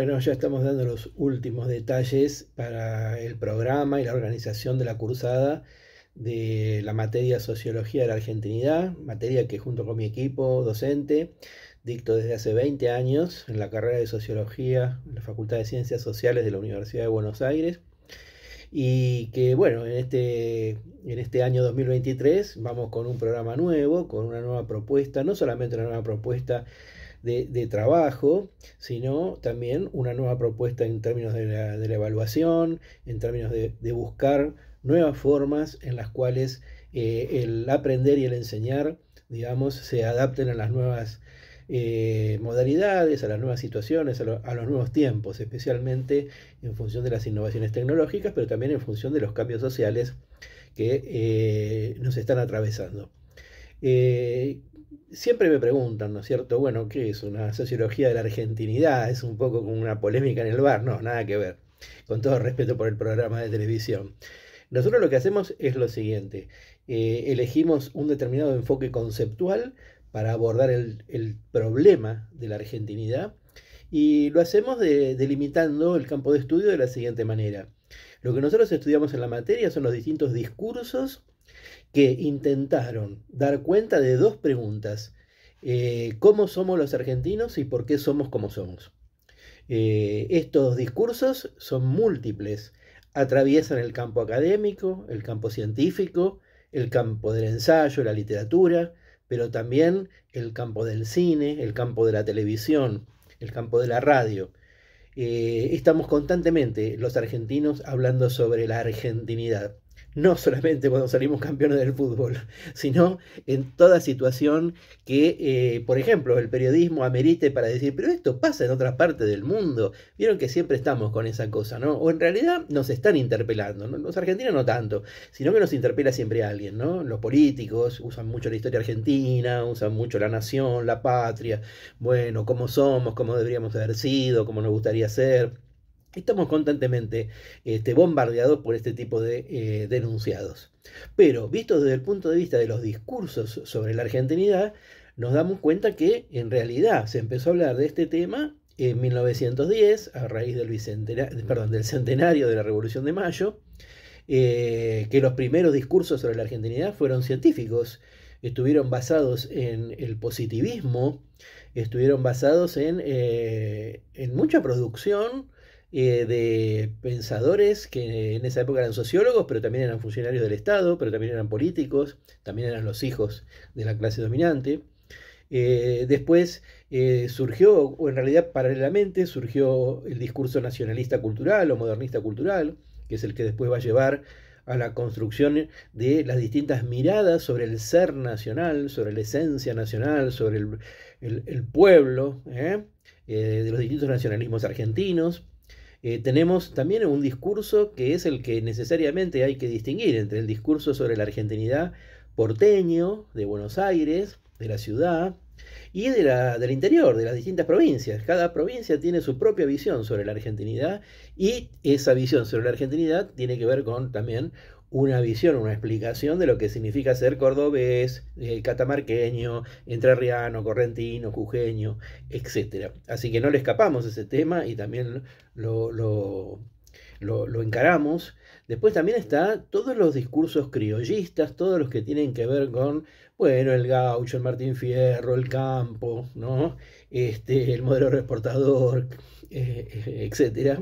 Bueno, ya estamos dando los últimos detalles para el programa y la organización de la cursada de la materia Sociología de la Argentinidad, materia que junto con mi equipo docente dicto desde hace 20 años en la carrera de Sociología en la Facultad de Ciencias Sociales de la Universidad de Buenos Aires y que bueno, en este, en este año 2023 vamos con un programa nuevo, con una nueva propuesta, no solamente una nueva propuesta de, trabajo, sino también una nueva propuesta en términos de la, evaluación, en términos de, buscar nuevas formas en las cuales eh, el aprender y el enseñar, digamos, se adapten a las nuevas eh, modalidades, a las nuevas situaciones, a, los nuevos tiempos, especialmente en función de las innovaciones tecnológicas, pero también en función de los cambios sociales que eh, nos están atravesando siempre me preguntan, ¿no es cierto? Bueno, ¿qué es? ¿Una sociología de la argentinidad? Es un poco como una polémica en el bar. No, nada que ver. Con todo respeto por el programa de televisión. Nosotros lo que hacemos es lo siguiente. Eh, elegimos un determinado enfoque conceptual para abordar el, problema de la argentinidad y lo hacemos delimitando el campo de estudio de la siguiente manera. Lo que nosotros estudiamos en la materia son los distintos discursos que intentaron dar cuenta de dos preguntas. Eh, ¿Cómo somos los argentinos y por qué somos como somos? Eh, estos discursos son múltiples, atraviesan el campo académico, el campo científico, el campo del ensayo, la literatura, pero también el campo del cine, el campo de la televisión, el campo de la radio. Eh, estamos constantemente los argentinos hablando sobre la argentinidad no solamente cuando salimos campeones del fútbol, sino en toda situación que, eh, por ejemplo, el periodismo amerite para decir, pero esto pasa en otras partes del mundo. Vieron que siempre estamos con esa cosa, ¿no? O en realidad nos están interpelando, los argentinos no tanto, sino que nos interpela siempre alguien, ¿no? Los políticos usan mucho la historia argentina, usan mucho la nación, la patria, bueno, cómo somos, cómo deberíamos haber sido, cómo nos gustaría ser Estamos constantemente este, bombardeados por este tipo de eh, denunciados. Pero, visto desde el punto de vista de los discursos sobre la argentinidad, nos damos cuenta que en realidad se empezó a hablar de este tema en 1910, a raíz del, centenario de la Revolución de Mayo, eh, que los primeros discursos sobre la argentinidad fueron científicos, estuvieron basados en el positivismo, estuvieron basados en, eh, en mucha producción, eh, de pensadores que en esa época eran sociólogos, pero también eran funcionarios del Estado, pero también eran políticos, también eran los hijos de la clase dominante. Eh, después eh, surgió, o en realidad paralelamente, surgió el discurso nacionalista cultural o modernista cultural, que es el que después va a llevar a la construcción de las distintas miradas sobre el ser nacional, sobre la esencia nacional, sobre el, pueblo, de los distintos nacionalismos argentinos. Eh, tenemos también un discurso que es el que necesariamente hay que distinguir entre el discurso sobre la argentinidad porteño de Buenos Aires, de la ciudad, y de la, del interior, de las distintas provincias. Cada provincia tiene su propia visión sobre la argentinidad y esa visión sobre la argentinidad tiene que ver con también una visión, una explicación de lo que significa ser cordobés, eh, catamarqueño, entrerriano, correntino, jujeño, etc. Así que no le escapamos ese tema y también lo, lo, encaramos. Después también está todos los discursos criollistas, todos los que tienen que ver con, bueno, el gaucho, el Martín Fierro, el campo, ¿no? Este, el modelo reportador, etc. Eh, eh, etcétera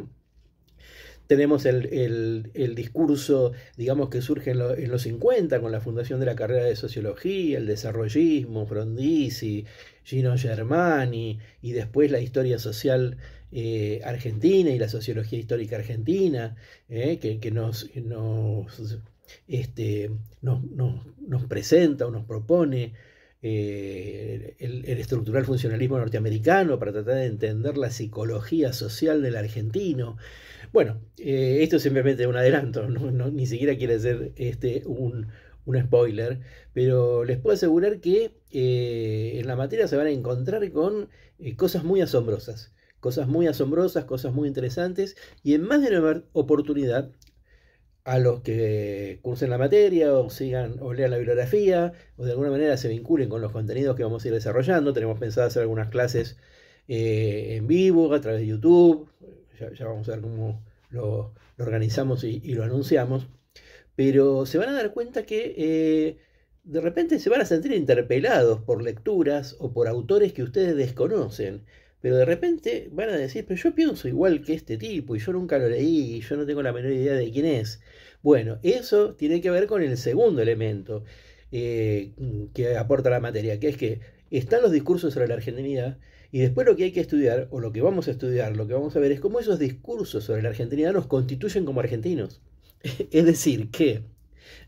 tenemos el, discurso, digamos, que surge en, los 50 con la fundación de la carrera de sociología, el desarrollismo, Frondizi, Gino Germani, y después la historia social eh, argentina y la sociología histórica argentina, eh, que, nos, este, presenta o nos propone eh, el, estructural funcionalismo norteamericano, para tratar de entender la psicología social del argentino. Bueno, esto eh, esto es simplemente un adelanto, ni siquiera quiere ser este, un, spoiler, pero les puedo asegurar que eh, en la materia se van a encontrar con eh, cosas muy asombrosas, cosas muy asombrosas, cosas muy interesantes, y en más de una oportunidad a los que cursen la materia o sigan o lean la bibliografía o de alguna manera se vinculen con los contenidos que vamos a ir desarrollando. Tenemos pensado hacer algunas clases eh, en vivo a través de YouTube. Ya, vamos a ver cómo lo, organizamos y, lo anunciamos. Pero se van a dar cuenta que eh, de repente se van a sentir interpelados por lecturas o por autores que ustedes desconocen pero de repente van a decir, pero yo pienso igual que este tipo y yo nunca lo leí y yo no tengo la menor idea de quién es. Bueno, eso tiene que ver con el segundo elemento eh, que aporta la materia, que es que están los discursos sobre la argentinidad y después lo que hay que estudiar, o lo que vamos a estudiar, lo que vamos a ver es cómo esos discursos sobre la argentinidad nos constituyen como argentinos. es decir, que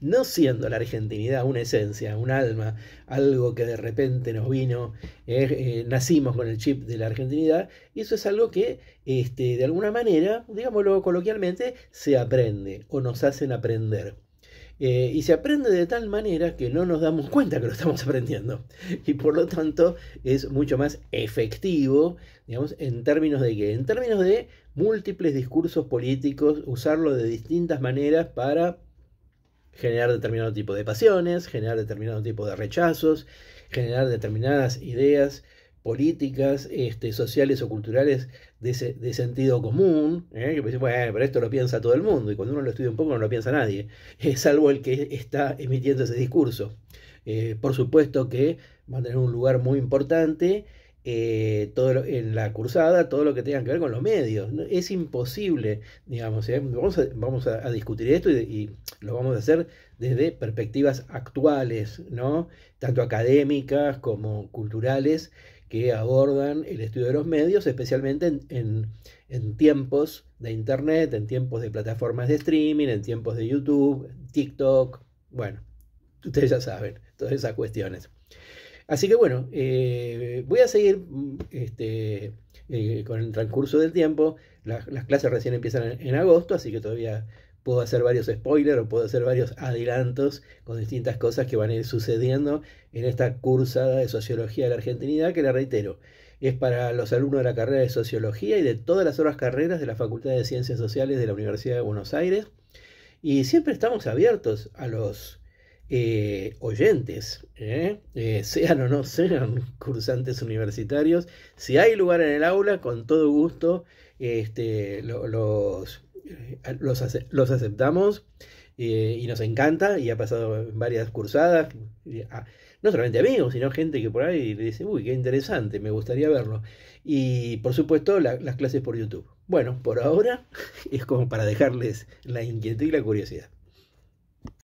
no siendo la argentinidad una esencia, un alma, algo que de repente nos vino, eh, eh, nacimos con el chip de la argentinidad, y eso es algo que este, de alguna manera, digámoslo coloquialmente, se aprende o nos hacen aprender. Eh, y se aprende de tal manera que no nos damos cuenta que lo estamos aprendiendo. Y por lo tanto es mucho más efectivo, digamos, en términos de que, en términos de múltiples discursos políticos, usarlo de distintas maneras para generar determinado tipo de pasiones, generar determinado tipo de rechazos, generar determinadas ideas políticas, este, sociales o culturales de, de sentido común, ¿eh? que pues, bueno, pero esto lo piensa todo el mundo, y cuando uno lo estudia un poco no lo piensa nadie, eh, salvo el que está emitiendo ese discurso. Eh, por supuesto que va a tener un lugar muy importante eh, todo en la cursada todo lo que tenga que ver con los medios. Es imposible, digamos, ¿eh? vamos, a, discutir esto y, lo vamos a hacer desde perspectivas actuales, ¿no? tanto académicas como culturales, que abordan el estudio de los medios, especialmente en tiempos de Internet, en tiempos de plataformas de streaming, en tiempos de YouTube, TikTok, bueno, ustedes ya saben, todas esas cuestiones. Así que bueno, eh, voy a seguir mm, este, eh, con el transcurso del tiempo. las clases recién empiezan en, agosto, así que todavía puedo hacer varios spoilers o puedo hacer varios adelantos con distintas cosas que van a ir sucediendo en esta cursada de sociología de la argentinidad, que la reitero, es para los alumnos de la carrera de sociología y de todas las otras carreras de la Facultad de Ciencias Sociales de la Universidad de Buenos Aires. Y siempre estamos abiertos a los eh, oyentes, ¿eh? Eh, sean o no sean cursantes universitarios, si hay lugar en el aula, con todo gusto este, los, los, aceptamos y nos encanta y ha pasado en varias cursadas, no solamente amigos, sino gente que por ahí le dice, uy, qué interesante, me gustaría verlo. Y por supuesto las clases por YouTube. Bueno, por ahora es como para dejarles la inquietud y la curiosidad.